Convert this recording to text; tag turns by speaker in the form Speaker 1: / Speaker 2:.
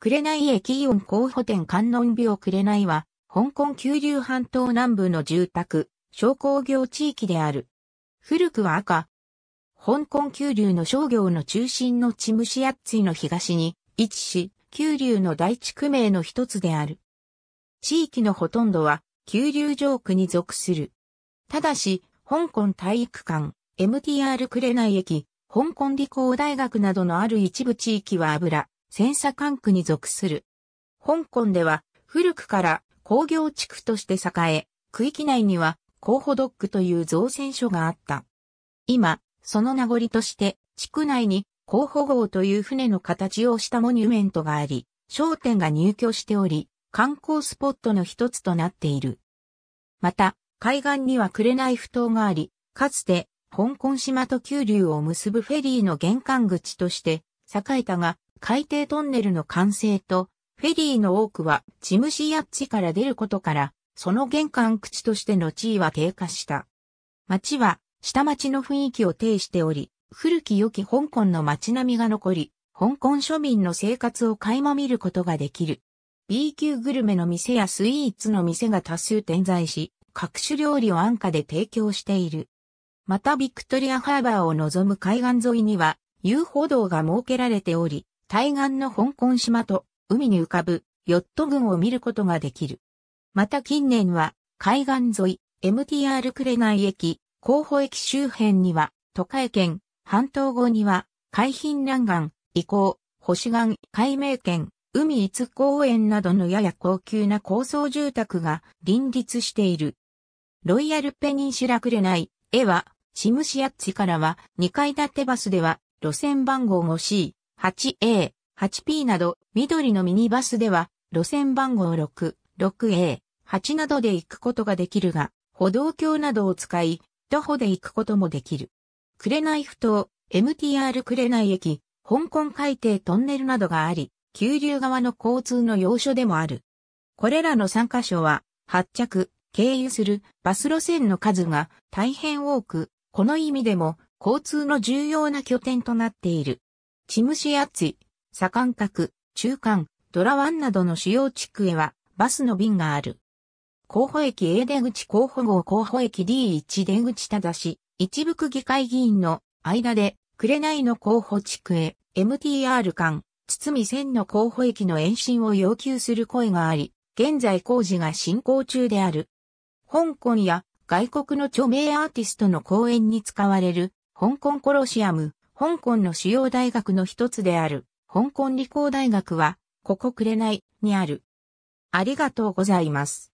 Speaker 1: 紅駅イオン候補店観音廟紅は、香港九龍半島南部の住宅、商工業地域である。古くは赤。香港九龍の商業の中心のチムシアッツイの東に位置し、九龍の大地区名の一つである。地域のほとんどは、九龍上区に属する。ただし、香港体育館、MTR 紅駅、香港理工大学などのある一部地域は油、ンサ管区に属する。香港では古くから工業地区として栄え、区域内には候補ドックという造船所があった。今、その名残として、地区内に候補号という船の形をしたモニュメントがあり、商店が入居しており、観光スポットの一つとなっている。また、海岸には紅不島があり、かつて、香港島と九流を結ぶフェリーの玄関口として栄えたが、海底トンネルの完成と、フェリーの多くはチムシヤッチから出ることから、その玄関口としての地位は低下した。町は、下町の雰囲気を呈しており、古き良き香港の街並みが残り、香港庶民の生活を垣間見ることができる。B 級グルメの店やスイーツの店が多数点在し、各種料理を安価で提供している。またビクトリアハーバーを望む海岸沿いには、遊歩道が設けられており、対岸の香港島と海に浮かぶヨット群を見ることができる。また近年は海岸沿い MTR 紅駅、候補駅周辺には都会圏、半島後には海浜南岸、移行、星岸、海名圏、海伊公園などのやや高級な高層住宅が林立している。ロイヤルペニンシュラクレナイ、絵は、シムシアッチからは2階建てバスでは路線番号 5C、8A、8P など、緑のミニバスでは、路線番号6、6A、8などで行くことができるが、歩道橋などを使い、徒歩で行くこともできる。いふ頭、MTR い駅、香港海底トンネルなどがあり、急流側の交通の要所でもある。これらの3カ所は、発着、経由するバス路線の数が大変多く、この意味でも交通の重要な拠点となっている。チムシアツィ、左間ク、中間、ドラワンなどの主要地区へはバスの便がある。候補駅 A 出口候補号候補駅 D1 出口ただし、一部区議会議員の間で、紅の候補地区へ MTR 間、堤線の候補駅の延伸を要求する声があり、現在工事が進行中である。香港や外国の著名アーティストの公演に使われる香港コロシアム、香港の主要大学の一つである、香港理工大学は、ここくれないにある。ありがとうございます。